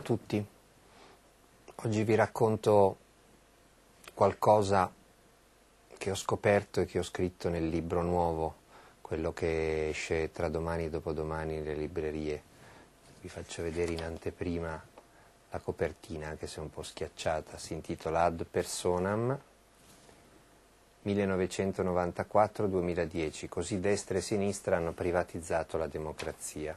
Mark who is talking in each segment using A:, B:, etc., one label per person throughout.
A: a tutti. Oggi vi racconto qualcosa che ho scoperto e che ho scritto nel libro nuovo, quello che esce tra domani e dopodomani nelle librerie. Vi faccio vedere in anteprima la copertina, anche se un po' schiacciata, si intitola Ad Personam 1994-2010, così destra e sinistra hanno privatizzato la democrazia.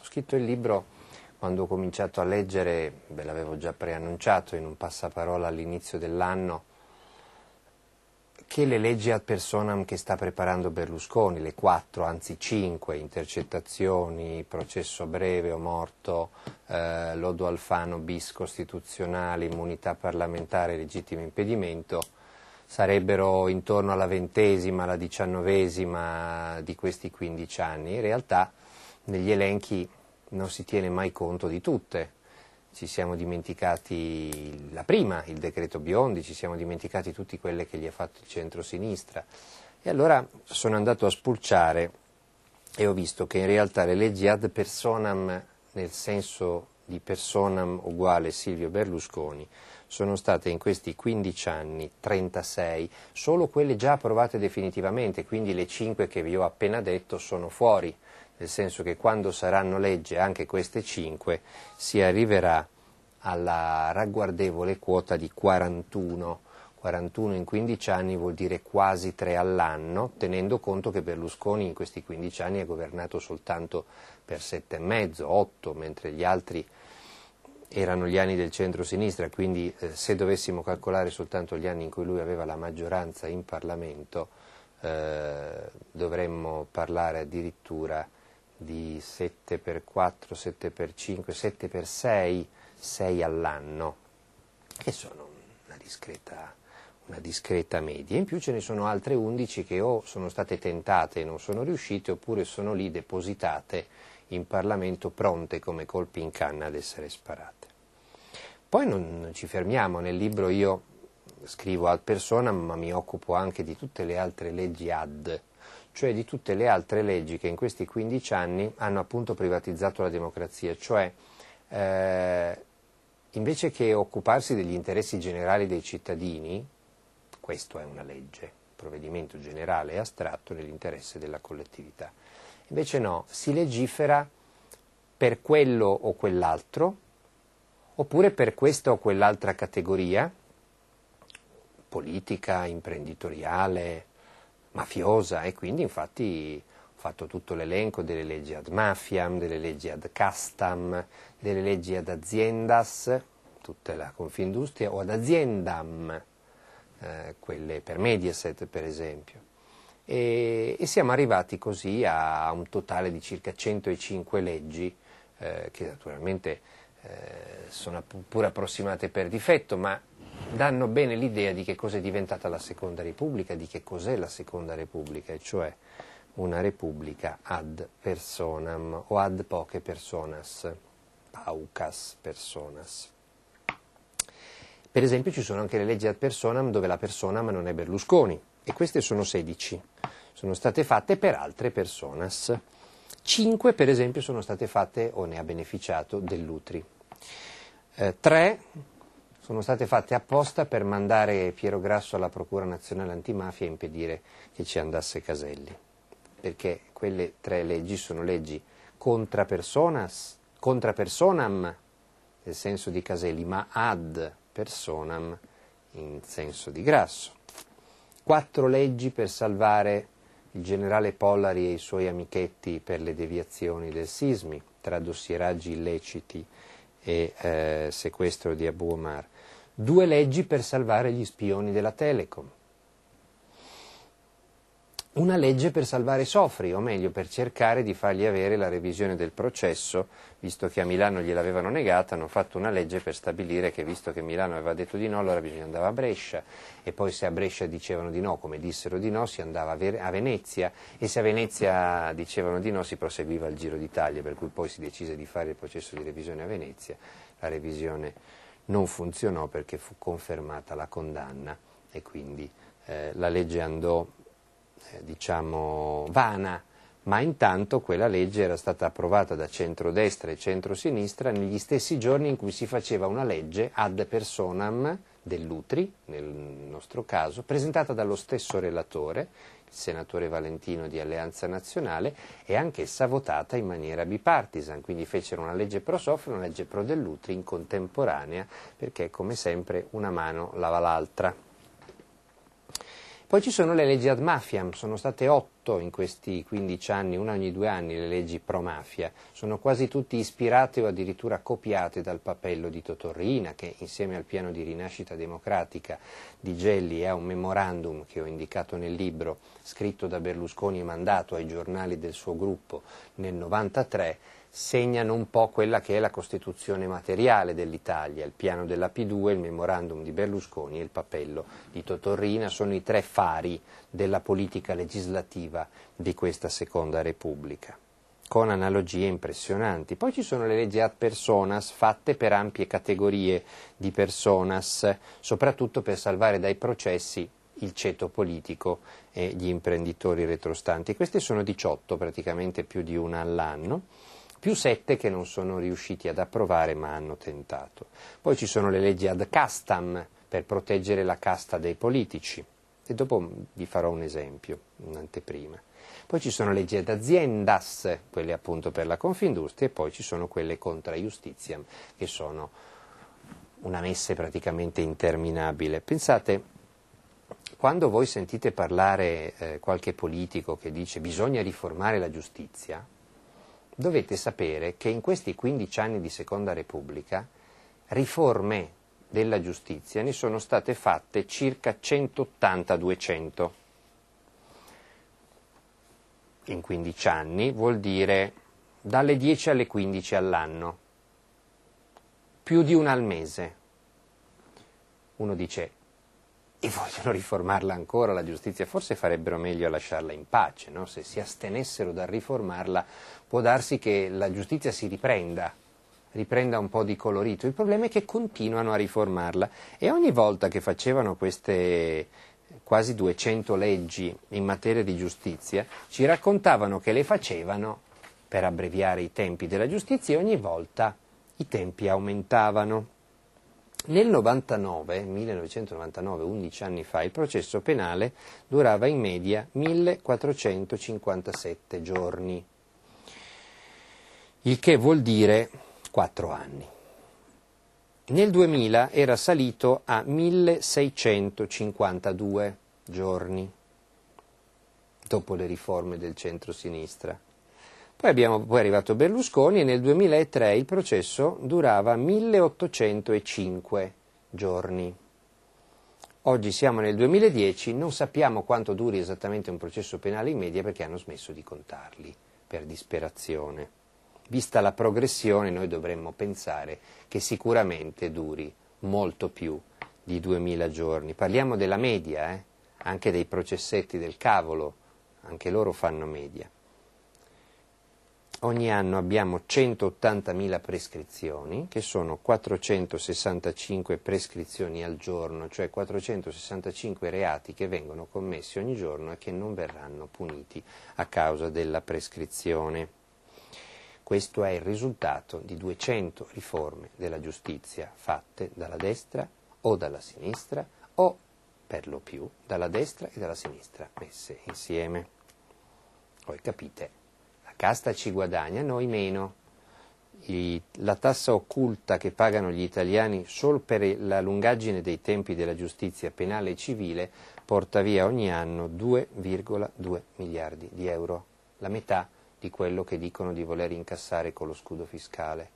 A: Ho scritto il libro quando ho cominciato a leggere, ve l'avevo già preannunciato in un passaparola all'inizio dell'anno, che le leggi ad personam che sta preparando Berlusconi, le quattro, anzi cinque, intercettazioni, processo breve o morto, eh, lodo Alfano, bis costituzionale, immunità parlamentare, legittimo impedimento, sarebbero intorno alla ventesima, alla diciannovesima di questi quindici anni. In realtà negli elenchi non si tiene mai conto di tutte. Ci siamo dimenticati la prima, il decreto Biondi, ci siamo dimenticati tutte quelle che gli ha fatto il centro-sinistra. E allora sono andato a spulciare e ho visto che in realtà le leggi ad personam, nel senso di personam uguale Silvio Berlusconi, sono state in questi 15 anni 36, solo quelle già approvate definitivamente, quindi le 5 che vi ho appena detto sono fuori nel senso che quando saranno legge anche queste 5 si arriverà alla ragguardevole quota di 41. 41 in 15 anni vuol dire quasi 3 all'anno, tenendo conto che Berlusconi in questi 15 anni ha governato soltanto per 7,5, 8, mentre gli altri erano gli anni del centro-sinistra, quindi eh, se dovessimo calcolare soltanto gli anni in cui lui aveva la maggioranza in Parlamento eh, dovremmo parlare addirittura di 7x4, 7x5, 7x6, 6 all'anno, che sono una discreta, una discreta media. In più ce ne sono altre 11 che o sono state tentate e non sono riuscite, oppure sono lì depositate in Parlamento pronte come colpi in canna ad essere sparate. Poi non ci fermiamo, nel libro io scrivo ad persona, ma mi occupo anche di tutte le altre leggi ad cioè di tutte le altre leggi che in questi 15 anni hanno appunto privatizzato la democrazia, cioè eh, invece che occuparsi degli interessi generali dei cittadini, questo è una legge, provvedimento generale e astratto nell'interesse della collettività, invece no, si legifera per quello o quell'altro, oppure per questa o quell'altra categoria, politica, imprenditoriale, mafiosa e quindi infatti ho fatto tutto l'elenco delle leggi ad mafiam, delle leggi ad custom, delle leggi ad aziendas, tutta la Confindustria, o ad aziendam, eh, quelle per Mediaset per esempio. E, e, siamo arrivati così a un totale di circa 105 leggi eh, che naturalmente eh, sono pur approssimate per difetto, ma danno bene l'idea di che cosa è diventata la Seconda Repubblica, di che cos'è la Seconda Repubblica, e cioè una repubblica ad personam o ad poche personas, paucas personas. Per esempio ci sono anche le leggi ad personam dove la personam non è Berlusconi e queste sono 16, sono state fatte per altre personas. Cinque, per esempio sono state fatte o ne ha beneficiato dell'Utri. Eh, tre sono state fatte apposta per mandare Piero Grasso alla Procura Nazionale Antimafia e impedire che ci andasse Caselli, perché quelle tre leggi sono leggi contra, personas, contra personam nel senso di Caselli, ma ad personam in senso di Grasso. Quattro leggi per salvare il generale Pollari e i suoi amichetti per le deviazioni del sismi, tra dossieraggi illeciti e eh, sequestro di Abu Omar. Due leggi per salvare gli spioni della Telecom una legge per salvare Sofri, o meglio per cercare di fargli avere la revisione del processo, visto che a Milano gliel'avevano negata, hanno fatto una legge per stabilire che visto che Milano aveva detto di no, allora bisogna andare a Brescia e poi se a Brescia dicevano di no, come dissero di no, si andava a Venezia e se a Venezia dicevano di no si proseguiva il Giro d'Italia, per cui poi si decise di fare il processo di revisione a Venezia, la revisione non funzionò perché fu confermata la condanna e quindi eh, la legge andò eh, diciamo, vana, ma intanto quella legge era stata approvata da centrodestra e centrosinistra negli stessi giorni in cui si faceva una legge ad personam dell'Utri, nel nostro caso, presentata dallo stesso relatore, il senatore Valentino di Alleanza Nazionale, e anch'essa votata in maniera bipartisan, quindi fecero una legge pro Sofri e una legge pro dell'Utri in contemporanea, perché come sempre una mano lava l'altra. Poi ci sono le leggi ad mafiam, sono state otto in questi 15 anni, una ogni due anni, le leggi pro mafia. Sono quasi tutte ispirate o addirittura copiate dal papello di Totorrina, che insieme al piano di rinascita democratica di Gelli ha un memorandum che ho indicato nel libro, scritto da Berlusconi e mandato ai giornali del suo gruppo nel 1993 segnano un po' quella che è la costituzione materiale dell'Italia, il piano della P2, il memorandum di Berlusconi e il papello di Totorrina, sono i tre fari della politica legislativa di questa seconda Repubblica con analogie impressionanti. Poi ci sono le leggi ad personas fatte per ampie categorie di personas, soprattutto per salvare dai processi il ceto politico e gli imprenditori retrostanti. Queste sono 18, praticamente più di una all'anno più sette che non sono riusciti ad approvare ma hanno tentato. Poi ci sono le leggi ad castam per proteggere la casta dei politici e dopo vi farò un esempio, un'anteprima. Poi ci sono leggi ad aziendas, quelle appunto per la Confindustria, e poi ci sono quelle contra justitiam, che sono una messe praticamente interminabile. Pensate, quando voi sentite parlare eh, qualche politico che dice bisogna riformare la giustizia, dovete sapere che in questi 15 anni di Seconda Repubblica riforme della giustizia ne sono state fatte circa 180-200. In 15 anni vuol dire dalle 10 alle 15 all'anno, più di una al mese. Uno dice, e vogliono riformarla ancora la giustizia, forse farebbero meglio a lasciarla in pace, no? se si astenessero dal riformarla può darsi che la giustizia si riprenda, riprenda un po' di colorito, il problema è che continuano a riformarla e ogni volta che facevano queste quasi 200 leggi in materia di giustizia ci raccontavano che le facevano per abbreviare i tempi della giustizia e ogni volta i tempi aumentavano. Nel 99, 1999, 11 anni fa, il processo penale durava in media 1457 giorni, il che vuol dire 4 anni. Nel 2000 era salito a 1652 giorni dopo le riforme del centro-sinistra. Poi, abbiamo, poi è arrivato Berlusconi e nel 2003 il processo durava 1805 giorni. Oggi siamo nel 2010, non sappiamo quanto duri esattamente un processo penale in media perché hanno smesso di contarli per disperazione. Vista la progressione noi dovremmo pensare che sicuramente duri molto più di 2000 giorni. Parliamo della media, eh? anche dei processetti del cavolo, anche loro fanno media ogni anno abbiamo 180.000 prescrizioni, che sono 465 prescrizioni al giorno, cioè 465 reati che vengono commessi ogni giorno e che non verranno puniti a causa della prescrizione. Questo è il risultato di 200 riforme della giustizia fatte dalla destra o dalla sinistra o per lo più dalla destra e dalla sinistra messe insieme. Voi capite casta ci guadagna, noi meno. I, la tassa occulta che pagano gli italiani solo per la lungaggine dei tempi della giustizia penale e civile porta via ogni anno 2,2 miliardi di euro, la metà di quello che dicono di voler incassare con lo scudo fiscale.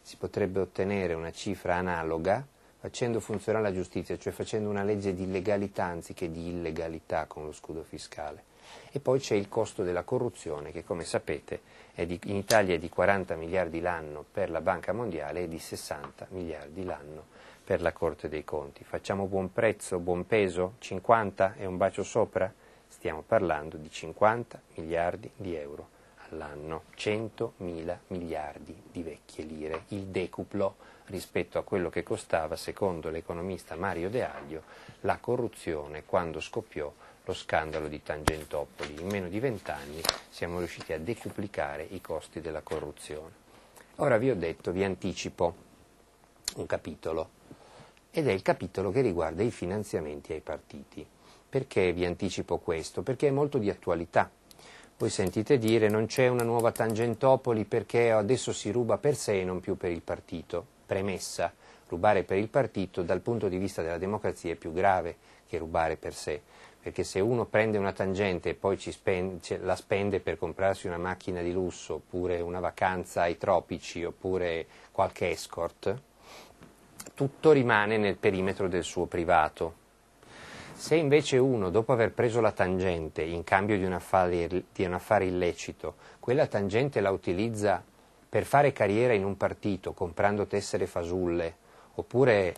A: Si potrebbe ottenere una cifra analoga facendo funzionare la giustizia, cioè facendo una legge di legalità anziché di illegalità con lo scudo fiscale. E poi c'è il costo della corruzione che come sapete di, in Italia è di 40 miliardi l'anno per la Banca Mondiale e di 60 miliardi l'anno per la Corte dei Conti. Facciamo buon prezzo, buon peso, 50 e un bacio sopra? Stiamo parlando di 50 miliardi di euro all'anno, 100 mila miliardi di vecchie lire, il decuplo rispetto a quello che costava, secondo l'economista Mario De Aglio, la corruzione quando scoppiò lo scandalo di Tangentopoli. In meno di vent'anni siamo riusciti a decuplicare i costi della corruzione. Ora vi ho detto, vi anticipo un capitolo ed è il capitolo che riguarda i finanziamenti ai partiti. Perché vi anticipo questo? Perché è molto di attualità. Voi sentite dire non c'è una nuova Tangentopoli perché adesso si ruba per sé e non più per il partito. Premessa, rubare per il partito dal punto di vista della democrazia è più grave che rubare per sé perché se uno prende una tangente e poi spende, la spende per comprarsi una macchina di lusso, oppure una vacanza ai tropici, oppure qualche escort, tutto rimane nel perimetro del suo privato. Se invece uno, dopo aver preso la tangente in cambio di un affare, di un affare illecito, quella tangente la utilizza per fare carriera in un partito, comprando tessere fasulle, oppure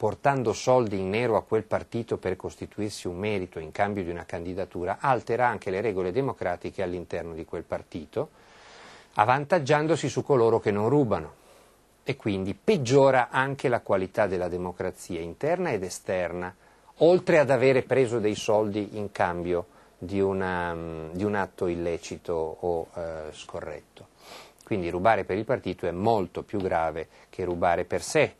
A: portando soldi in nero a quel partito per costituirsi un merito in cambio di una candidatura, altera anche le regole democratiche all'interno di quel partito, avvantaggiandosi su coloro che non rubano e quindi peggiora anche la qualità della democrazia interna ed esterna, oltre ad avere preso dei soldi in cambio di, una, mm, di un atto illecito o eh, scorretto. Quindi rubare per il partito è molto più grave che rubare per sé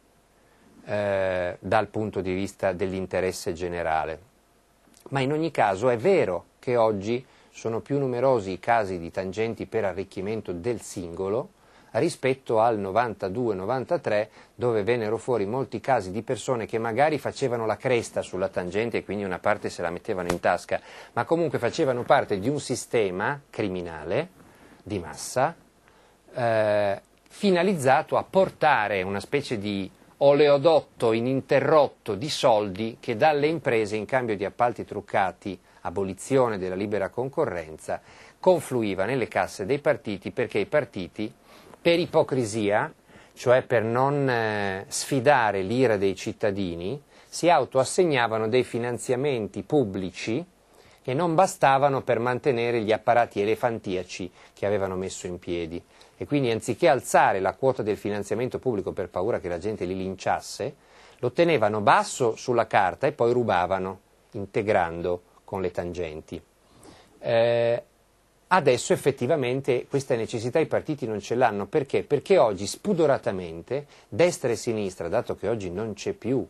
A: eh, dal punto di vista dell'interesse generale. Ma in ogni caso è vero che oggi sono più numerosi i casi di tangenti per arricchimento del singolo rispetto al 92-93 dove vennero fuori molti casi di persone che magari facevano la cresta sulla tangente e quindi una parte se la mettevano in tasca, ma comunque facevano parte di un sistema criminale di massa eh, finalizzato a portare una specie di oleodotto ininterrotto di soldi che dalle imprese in cambio di appalti truccati, abolizione della libera concorrenza, confluiva nelle casse dei partiti perché i partiti, per ipocrisia, cioè per non eh, sfidare l'ira dei cittadini, si autoassegnavano dei finanziamenti pubblici che non bastavano per mantenere gli apparati elefantiaci che avevano messo in piedi e quindi anziché alzare la quota del finanziamento pubblico per paura che la gente li linciasse, lo tenevano basso sulla carta e poi rubavano, integrando con le tangenti. Eh, adesso effettivamente questa necessità i partiti non ce l'hanno perché? Perché oggi spudoratamente destra e sinistra, dato che oggi non c'è più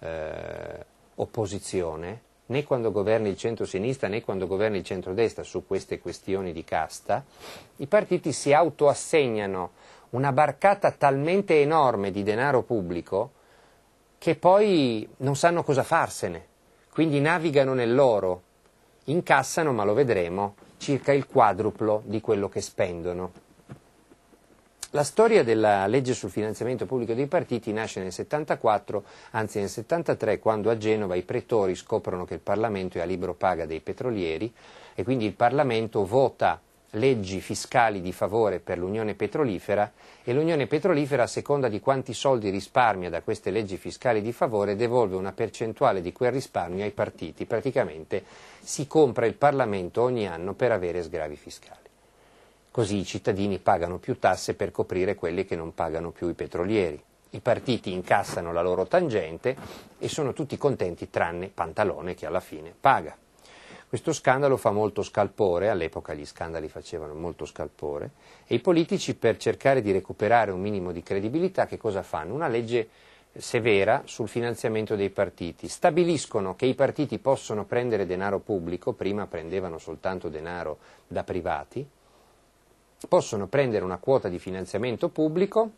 A: eh, opposizione, né quando governi il centro-sinistra né quando governi il centro-destra su queste questioni di casta, i partiti si autoassegnano una barcata talmente enorme di denaro pubblico che poi non sanno cosa farsene, quindi navigano nell'oro, incassano, ma lo vedremo, circa il quadruplo di quello che spendono. La storia della legge sul finanziamento pubblico dei partiti nasce nel 74, anzi nel 73, quando a Genova i pretori scoprono che il Parlamento è a libero paga dei petrolieri e quindi il Parlamento vota leggi fiscali di favore per l'Unione Petrolifera e l'Unione Petrolifera, a seconda di quanti soldi risparmia da queste leggi fiscali di favore, devolve una percentuale di quel risparmio ai partiti. Praticamente si compra il Parlamento ogni anno per avere sgravi fiscali così i cittadini pagano più tasse per coprire quelli che non pagano più i petrolieri. I partiti incassano la loro tangente e sono tutti contenti tranne Pantalone che alla fine paga. Questo scandalo fa molto scalpore, all'epoca gli scandali facevano molto scalpore, e i politici per cercare di recuperare un minimo di credibilità che cosa fanno? Una legge severa sul finanziamento dei partiti. Stabiliscono che i partiti possono prendere denaro pubblico, prima prendevano soltanto denaro da privati, possono prendere una quota di finanziamento pubblico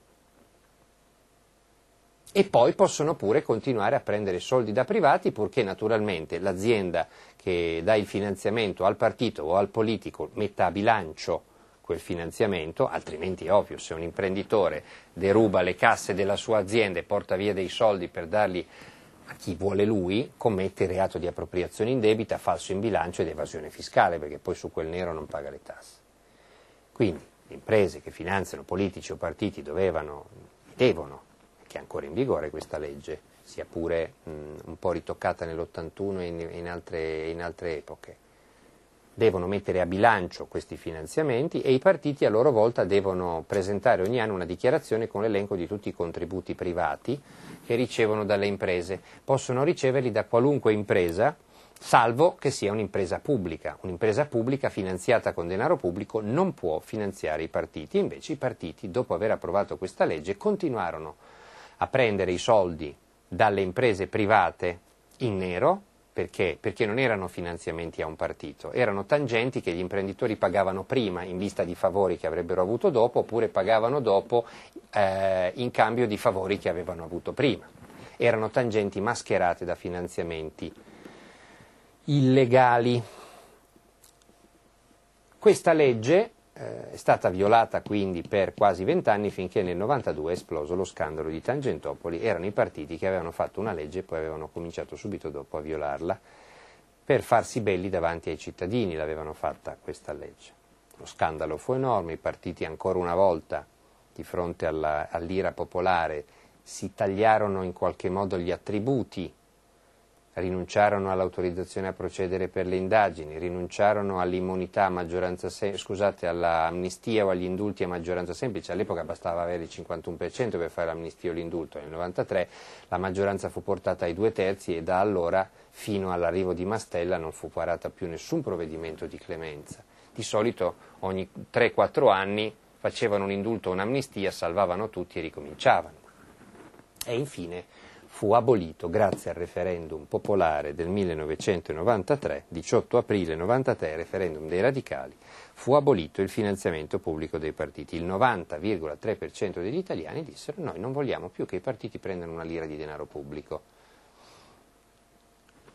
A: e poi possono pure continuare a prendere soldi da privati purché naturalmente l'azienda che dà il finanziamento al partito o al politico metta a bilancio quel finanziamento, altrimenti è ovvio, se un imprenditore deruba le casse della sua azienda e porta via dei soldi per darli a chi vuole lui, commette il reato di appropriazione indebita, falso in bilancio ed evasione fiscale, perché poi su quel nero non paga le tasse. Quindi le imprese che finanziano politici o partiti dovevano, devono, che è ancora in vigore questa legge, sia pure mh, un po' ritoccata nell'81 e in, in, altre, in altre epoche, devono mettere a bilancio questi finanziamenti e i partiti a loro volta devono presentare ogni anno una dichiarazione con l'elenco di tutti i contributi privati che ricevono dalle imprese. Possono riceverli da qualunque impresa salvo che sia un'impresa pubblica. Un'impresa pubblica finanziata con denaro pubblico non può finanziare i partiti, invece i partiti, dopo aver approvato questa legge, continuarono a prendere i soldi dalle imprese private in nero, perché? Perché non erano finanziamenti a un partito, erano tangenti che gli imprenditori pagavano prima in vista di favori che avrebbero avuto dopo, oppure pagavano dopo eh, in cambio di favori che avevano avuto prima. Erano tangenti mascherate da finanziamenti illegali. Questa legge eh, è stata violata quindi per quasi vent'anni finché nel 92 è esploso lo scandalo di Tangentopoli, erano i partiti che avevano fatto una legge e poi avevano cominciato subito dopo a violarla per farsi belli davanti ai cittadini l'avevano fatta questa legge. Lo scandalo fu enorme, i partiti ancora una volta di fronte alla, all'ira popolare si tagliarono in qualche modo gli attributi rinunciarono all'autorizzazione a procedere per le indagini, rinunciarono all'immunità sem- scusate, all'amnistia o agli indulti a maggioranza semplice, all'epoca bastava avere il 51% per fare l'amnistia o l'indulto, nel 1993 la maggioranza fu portata ai due terzi e da allora fino all'arrivo di Mastella non fu parata più nessun provvedimento di clemenza. Di solito ogni 3-4 anni facevano un indulto o un'amnistia, salvavano tutti e ricominciavano. E infine fu abolito grazie al referendum popolare del 1993, 18 aprile 1993, referendum dei radicali, fu abolito il finanziamento pubblico dei partiti. Il 90,3% degli italiani dissero noi non vogliamo più che i partiti prendano una lira di denaro pubblico.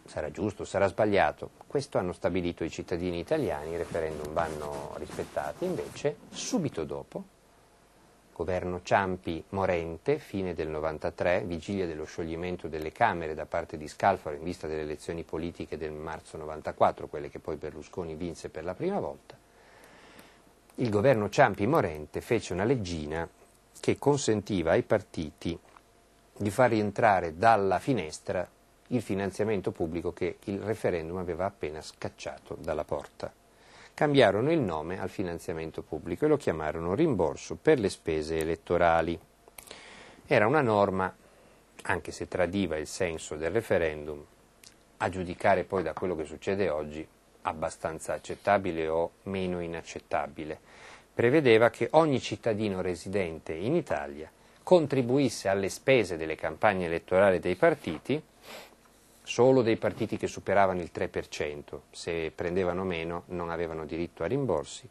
A: Sarà giusto, sarà sbagliato, questo hanno stabilito i cittadini italiani, i referendum vanno rispettati, invece subito dopo governo Ciampi morente, fine del 93, vigilia dello scioglimento delle Camere da parte di Scalfaro in vista delle elezioni politiche del marzo 94, quelle che poi Berlusconi vinse per la prima volta, il governo Ciampi morente fece una leggina che consentiva ai partiti di far rientrare dalla finestra il finanziamento pubblico che il referendum aveva appena scacciato dalla porta cambiarono il nome al finanziamento pubblico e lo chiamarono rimborso per le spese elettorali. Era una norma, anche se tradiva il senso del referendum, a giudicare poi da quello che succede oggi, abbastanza accettabile o meno inaccettabile. Prevedeva che ogni cittadino residente in Italia contribuisse alle spese delle campagne elettorali dei partiti solo dei partiti che superavano il 3%, se prendevano meno non avevano diritto a rimborsi,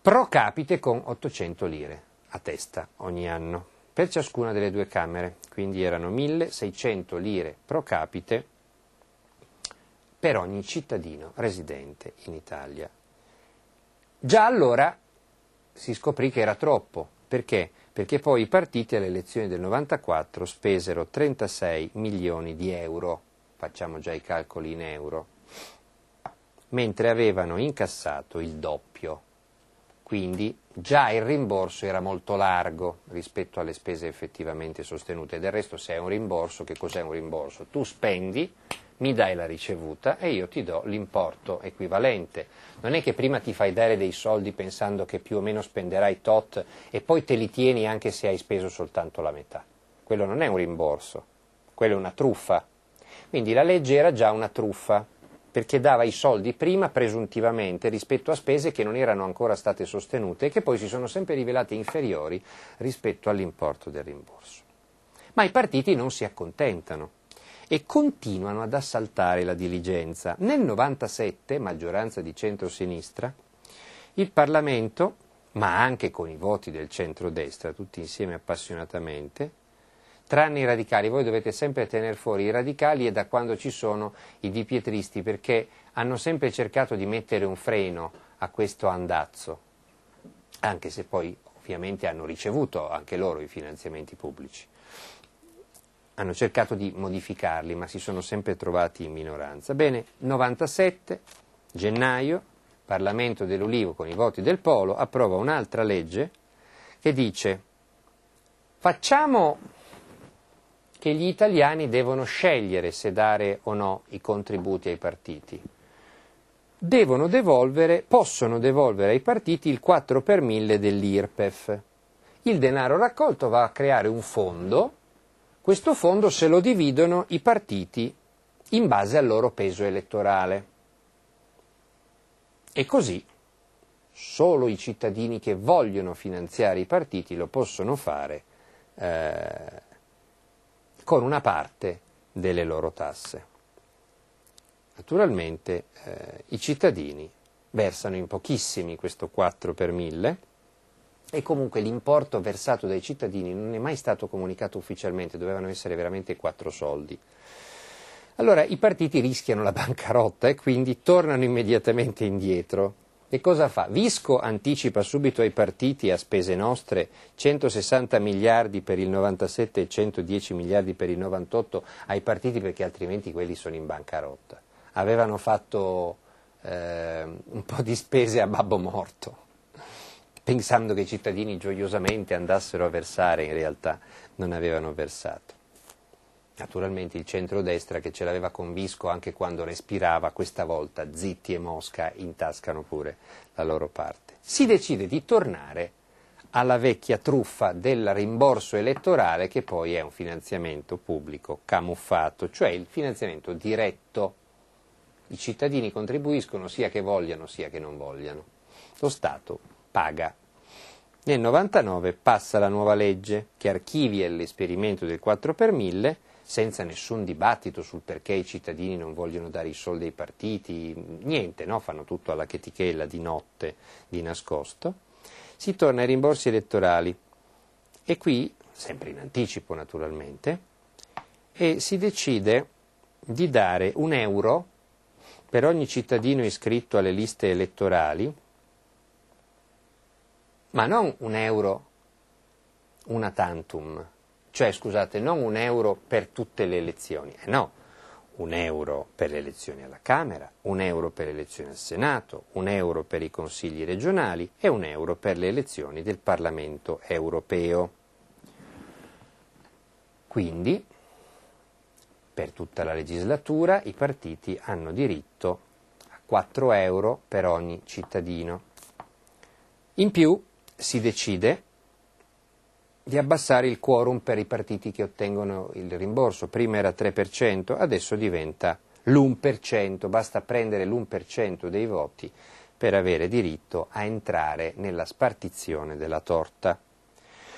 A: pro capite con 800 lire a testa ogni anno per ciascuna delle due camere, quindi erano 1600 lire pro capite per ogni cittadino residente in Italia. Già allora si scoprì che era troppo, perché perché poi i partiti alle elezioni del 94 spesero 36 milioni di euro, facciamo già i calcoli in euro, mentre avevano incassato il doppio. Quindi già il rimborso era molto largo rispetto alle spese effettivamente sostenute. Del resto se è un rimborso, che cos'è un rimborso? Tu spendi mi dai la ricevuta e io ti do l'importo equivalente. Non è che prima ti fai dare dei soldi pensando che più o meno spenderai tot e poi te li tieni anche se hai speso soltanto la metà. Quello non è un rimborso, quello è una truffa. Quindi la legge era già una truffa, perché dava i soldi prima presuntivamente rispetto a spese che non erano ancora state sostenute e che poi si sono sempre rivelate inferiori rispetto all'importo del rimborso. Ma i partiti non si accontentano e continuano ad assaltare la diligenza. Nel 97, maggioranza di centrosinistra, il Parlamento, ma anche con i voti del centrodestra, tutti insieme appassionatamente, tranne i radicali, voi dovete sempre tenere fuori i radicali e da quando ci sono i dipietristi, perché hanno sempre cercato di mettere un freno a questo andazzo, anche se poi ovviamente hanno ricevuto anche loro i finanziamenti pubblici hanno cercato di modificarli, ma si sono sempre trovati in minoranza. Bene, 97 gennaio, Parlamento dell'Ulivo con i voti del Polo approva un'altra legge che dice facciamo che gli italiani devono scegliere se dare o no i contributi ai partiti. Devolvere, possono devolvere ai partiti il 4 per 1000 dell'IRPEF. Il denaro raccolto va a creare un fondo questo fondo se lo dividono i partiti in base al loro peso elettorale. E così solo i cittadini che vogliono finanziare i partiti lo possono fare eh, con una parte delle loro tasse. Naturalmente eh, i cittadini versano in pochissimi questo 4 per 1000 e comunque l'importo versato dai cittadini non è mai stato comunicato ufficialmente, dovevano essere veramente quattro soldi. Allora i partiti rischiano la bancarotta e quindi tornano immediatamente indietro. E cosa fa? Visco anticipa subito ai partiti a spese nostre 160 miliardi per il 97 e 110 miliardi per il 98 ai partiti perché altrimenti quelli sono in bancarotta. Avevano fatto eh, un po' di spese a babbo morto pensando che i cittadini gioiosamente andassero a versare, in realtà non avevano versato. Naturalmente il centrodestra che ce l'aveva con Visco anche quando respirava, questa volta Zitti e Mosca intascano pure la loro parte. Si decide di tornare alla vecchia truffa del rimborso elettorale che poi è un finanziamento pubblico camuffato, cioè il finanziamento diretto. I cittadini contribuiscono sia che vogliano sia che non vogliano. Lo Stato paga. Nel 99 passa la nuova legge che archivia l'esperimento del 4 per 1000 senza nessun dibattito sul perché i cittadini non vogliono dare i soldi ai partiti, niente, no? fanno tutto alla chetichella di notte, di nascosto. Si torna ai rimborsi elettorali e qui, sempre in anticipo naturalmente, si decide di dare un euro per ogni cittadino iscritto alle liste elettorali ma non un euro una tantum, cioè scusate, non un euro per tutte le elezioni, eh no, un euro per le elezioni alla Camera, un euro per le elezioni al Senato, un euro per i consigli regionali e un euro per le elezioni del Parlamento europeo. Quindi, per tutta la legislatura, i partiti hanno diritto a 4 euro per ogni cittadino. In più, si decide di abbassare il quorum per i partiti che ottengono il rimborso. Prima era 3%, adesso diventa l'1%, basta prendere l'1% dei voti per avere diritto a entrare nella spartizione della torta.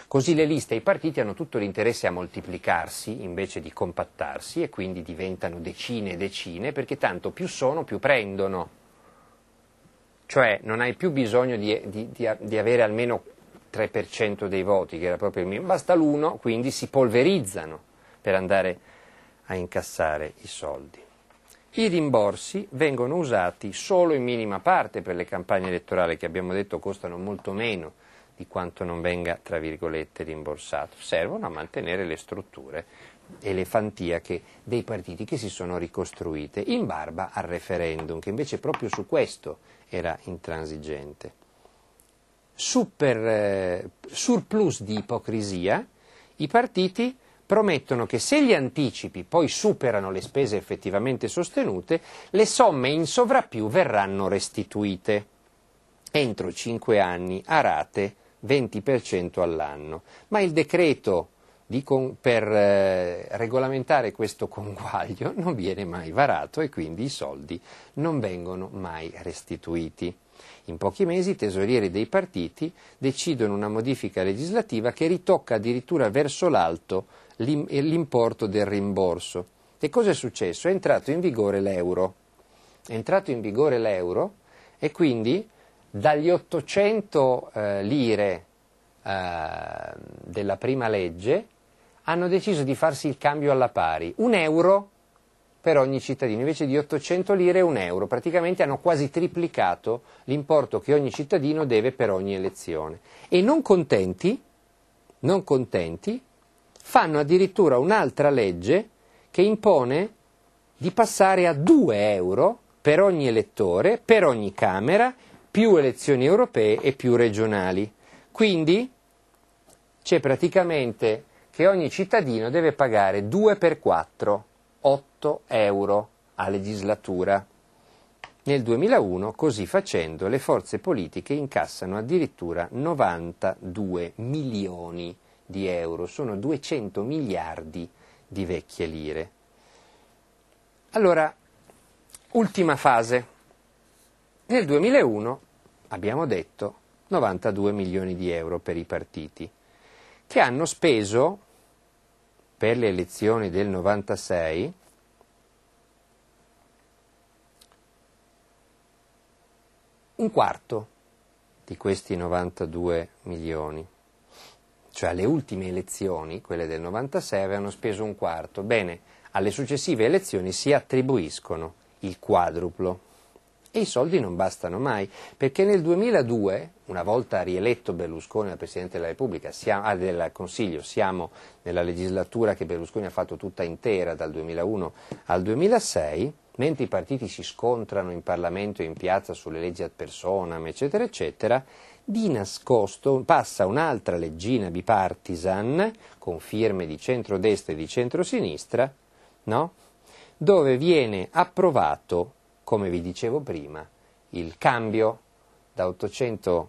A: Così le liste e i partiti hanno tutto l'interesse a moltiplicarsi invece di compattarsi e quindi diventano decine e decine perché tanto più sono più prendono cioè non hai più bisogno di, di, di, di avere almeno 3% dei voti, che era proprio il mio, basta l'1, quindi si polverizzano per andare a incassare i soldi. I rimborsi vengono usati solo in minima parte per le campagne elettorali che abbiamo detto costano molto meno di quanto non venga, tra virgolette, rimborsato. Servono a mantenere le strutture elefantiache dei partiti che si sono ricostruite in barba al referendum, che invece proprio su questo era intransigente. Super, eh, surplus di ipocrisia, i partiti promettono che se gli anticipi poi superano le spese effettivamente sostenute, le somme in sovrappiù verranno restituite entro 5 anni a rate 20% all'anno. Ma il decreto con, per eh, regolamentare questo conguaglio non viene mai varato e quindi i soldi non vengono mai restituiti. In pochi mesi i tesorieri dei partiti decidono una modifica legislativa che ritocca addirittura verso l'alto eh, l'importo del rimborso. E cosa è successo? È entrato in vigore l'euro. È entrato in vigore l'euro e quindi dagli 800 eh, lire eh, della prima legge hanno deciso di farsi il cambio alla pari, un euro per ogni cittadino, invece di 800 lire un euro, praticamente hanno quasi triplicato l'importo che ogni cittadino deve per ogni elezione. E non contenti, non contenti fanno addirittura un'altra legge che impone di passare a 2 euro per ogni elettore, per ogni Camera, più elezioni europee e più regionali. Quindi c'è praticamente che ogni cittadino deve pagare 2 per 4, 8 euro a legislatura. Nel 2001, così facendo, le forze politiche incassano addirittura 92 milioni di euro, sono 200 miliardi di vecchie lire. Allora, ultima fase. Nel 2001 abbiamo detto 92 milioni di euro per i partiti, che hanno speso per le elezioni del 96 un quarto di questi 92 milioni. Cioè le ultime elezioni, quelle del 96, avevano speso un quarto. Bene, alle successive elezioni si attribuiscono il quadruplo. E i soldi non bastano mai, perché nel 2002, una volta rieletto Berlusconi al Presidente della Repubblica, siamo, ah, del Consiglio, siamo nella legislatura che Berlusconi ha fatto tutta intera dal 2001 al 2006, mentre i partiti si scontrano in Parlamento e in piazza sulle leggi ad personam, eccetera, eccetera, di nascosto passa un'altra leggina bipartisan con firme di centrodestra e di centrosinistra, no? dove viene approvato come vi dicevo prima, il cambio da 800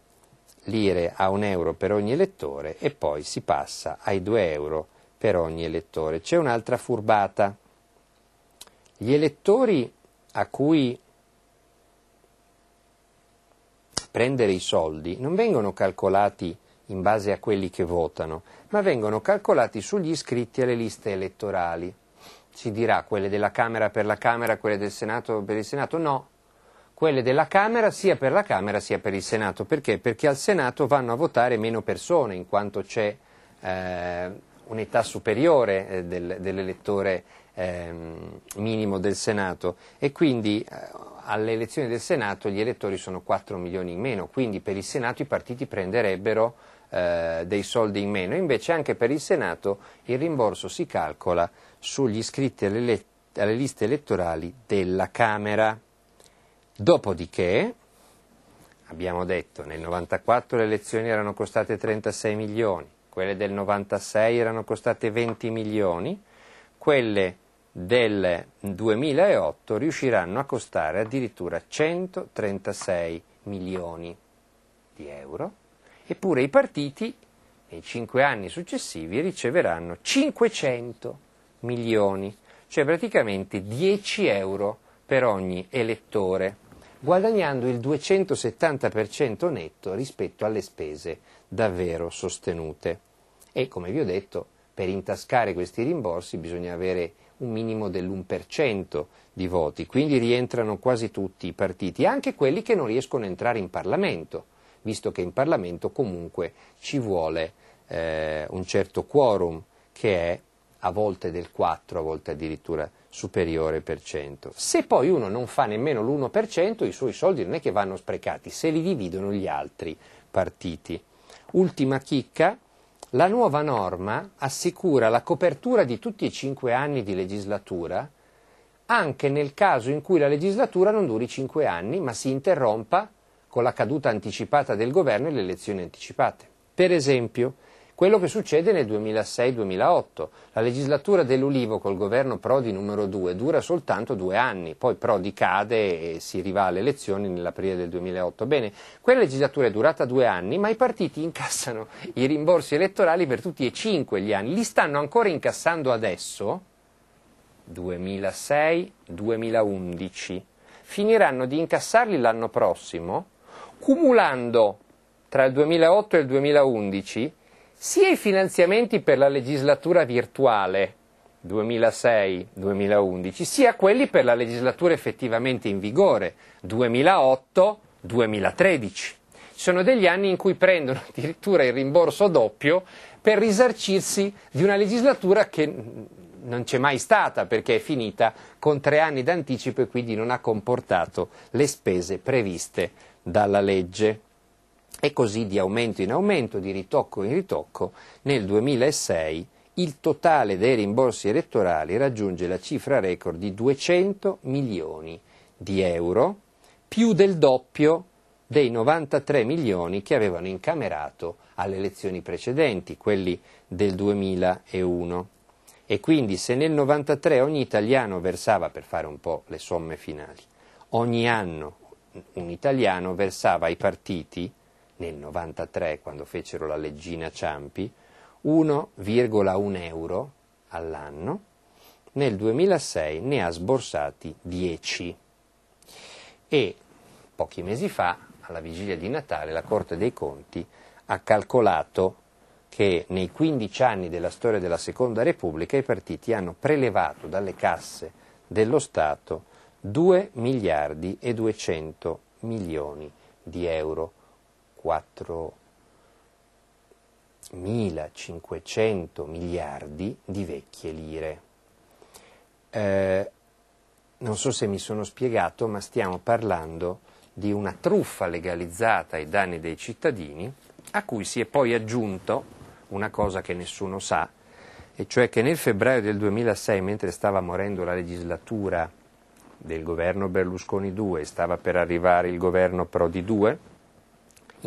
A: lire a 1 euro per ogni elettore e poi si passa ai 2 euro per ogni elettore. C'è un'altra furbata. Gli elettori a cui prendere i soldi non vengono calcolati in base a quelli che votano, ma vengono calcolati sugli iscritti alle liste elettorali si dirà quelle della Camera per la Camera, quelle del Senato per il Senato? No, quelle della Camera sia per la Camera sia per il Senato. Perché? Perché al Senato vanno a votare meno persone in quanto c'è eh, un'età superiore eh, del, dell'elettore eh, minimo del Senato e quindi eh, alle elezioni del Senato gli elettori sono 4 milioni in meno, quindi per il Senato i partiti prenderebbero eh, dei soldi in meno, invece anche per il Senato il rimborso si calcola sugli iscritti alle, let- alle liste elettorali della Camera. Dopodiché, abbiamo detto, nel 1994 le elezioni erano costate 36 milioni, quelle del 1996 erano costate 20 milioni, quelle del 2008 riusciranno a costare addirittura 136 milioni di euro, eppure i partiti nei cinque anni successivi riceveranno 500 milioni milioni, cioè praticamente 10 euro per ogni elettore, guadagnando il 270% netto rispetto alle spese davvero sostenute. E come vi ho detto, per intascare questi rimborsi bisogna avere un minimo dell'1% di voti, quindi rientrano quasi tutti i partiti, anche quelli che non riescono a entrare in Parlamento, visto che in Parlamento comunque ci vuole eh, un certo quorum che è a volte del 4, a volte addirittura superiore per cento. Se poi uno non fa nemmeno l'1%, i suoi soldi non è che vanno sprecati, se li dividono gli altri partiti. Ultima chicca, la nuova norma assicura la copertura di tutti i cinque anni di legislatura, anche nel caso in cui la legislatura non duri cinque anni, ma si interrompa con la caduta anticipata del governo e le elezioni anticipate. Per esempio, quello che succede nel 2006-2008. La legislatura dell'Ulivo col governo Prodi numero 2 dura soltanto due anni, poi Prodi cade e si riva alle elezioni nell'aprile del 2008. Bene, quella legislatura è durata due anni, ma i partiti incassano i rimborsi elettorali per tutti e cinque gli anni, li stanno ancora incassando adesso, 2006-2011, finiranno di incassarli l'anno prossimo, cumulando tra il 2008 e il 2011 sia i finanziamenti per la legislatura virtuale 2006-2011, sia quelli per la legislatura effettivamente in vigore 2008-2013. Sono degli anni in cui prendono addirittura il rimborso doppio per risarcirsi di una legislatura che non c'è mai stata perché è finita con tre anni d'anticipo e quindi non ha comportato le spese previste dalla legge. E così di aumento in aumento, di ritocco in ritocco, nel 2006 il totale dei rimborsi elettorali raggiunge la cifra record di 200 milioni di euro, più del doppio dei 93 milioni che avevano incamerato alle elezioni precedenti, quelli del 2001. E quindi se nel 93 ogni italiano versava, per fare un po' le somme finali, ogni anno un italiano versava ai partiti nel 93 quando fecero la leggina Ciampi, 1,1 euro all'anno, nel 2006 ne ha sborsati 10 e pochi mesi fa, alla vigilia di Natale, la Corte dei Conti ha calcolato che nei 15 anni della storia della Seconda Repubblica i partiti hanno prelevato dalle casse dello Stato 2 miliardi e 200 milioni di euro 4.500 miliardi di vecchie lire. Eh, non so se mi sono spiegato, ma stiamo parlando di una truffa legalizzata ai danni dei cittadini, a cui si è poi aggiunto una cosa che nessuno sa, e cioè che nel febbraio del 2006, mentre stava morendo la legislatura del governo Berlusconi II e stava per arrivare il governo Prodi II,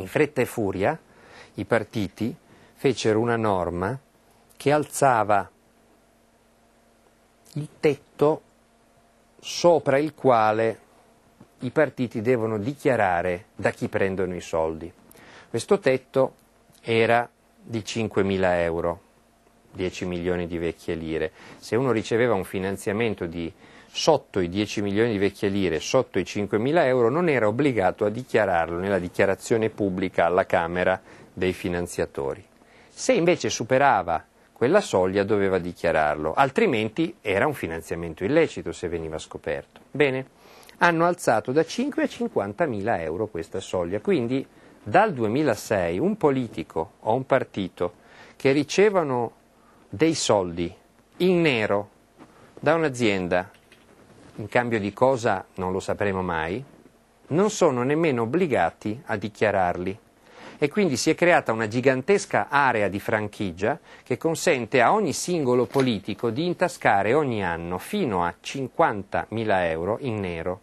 A: in fretta e furia, i partiti fecero una norma che alzava il tetto sopra il quale i partiti devono dichiarare da chi prendono i soldi. Questo tetto era di 5.000 euro, 10 milioni di vecchie lire. Se uno riceveva un finanziamento di sotto i 10 milioni di vecchie lire, sotto i 5 mila euro, non era obbligato a dichiararlo nella dichiarazione pubblica alla Camera dei finanziatori. Se invece superava quella soglia doveva dichiararlo, altrimenti era un finanziamento illecito se veniva scoperto. Bene, hanno alzato da 5 a 50 mila euro questa soglia, quindi dal 2006 un politico o un partito che ricevono dei soldi in nero da un'azienda in cambio di cosa non lo sapremo mai, non sono nemmeno obbligati a dichiararli. E quindi si è creata una gigantesca area di franchigia che consente a ogni singolo politico di intascare ogni anno fino a 50.000 euro in nero.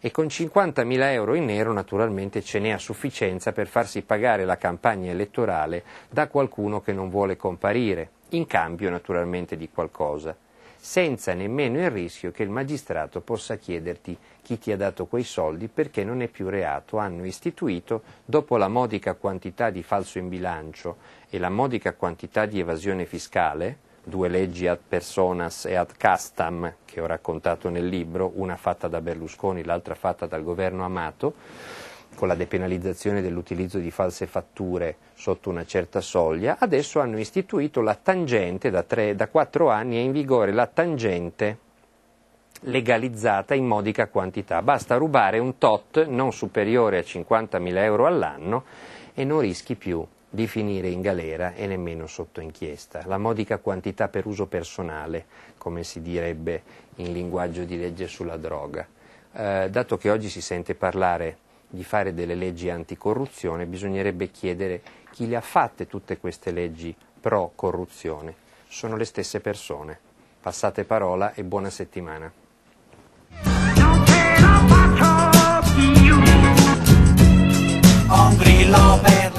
A: E con 50.000 euro in nero naturalmente ce n'è a sufficienza per farsi pagare la campagna elettorale da qualcuno che non vuole comparire, in cambio naturalmente di qualcosa senza nemmeno il rischio che il magistrato possa chiederti chi ti ha dato quei soldi perché non è più reato, hanno istituito, dopo la modica quantità di falso in bilancio e la modica quantità di evasione fiscale, due leggi ad personas e ad custom che ho raccontato nel libro, una fatta da Berlusconi, l'altra fatta dal governo Amato, con la depenalizzazione dell'utilizzo di false fatture sotto una certa soglia, adesso hanno istituito la tangente, da, tre, da 4 anni è in vigore la tangente legalizzata in modica quantità, basta rubare un tot non superiore a 50.000 euro all'anno e non rischi più di finire in galera e nemmeno sotto inchiesta. La modica quantità per uso personale, come si direbbe in linguaggio di legge sulla droga. Eh, dato che oggi si sente parlare di fare delle leggi anticorruzione, bisognerebbe chiedere chi le ha fatte tutte queste leggi pro corruzione. Sono le stesse persone. Passate parola e buona settimana. on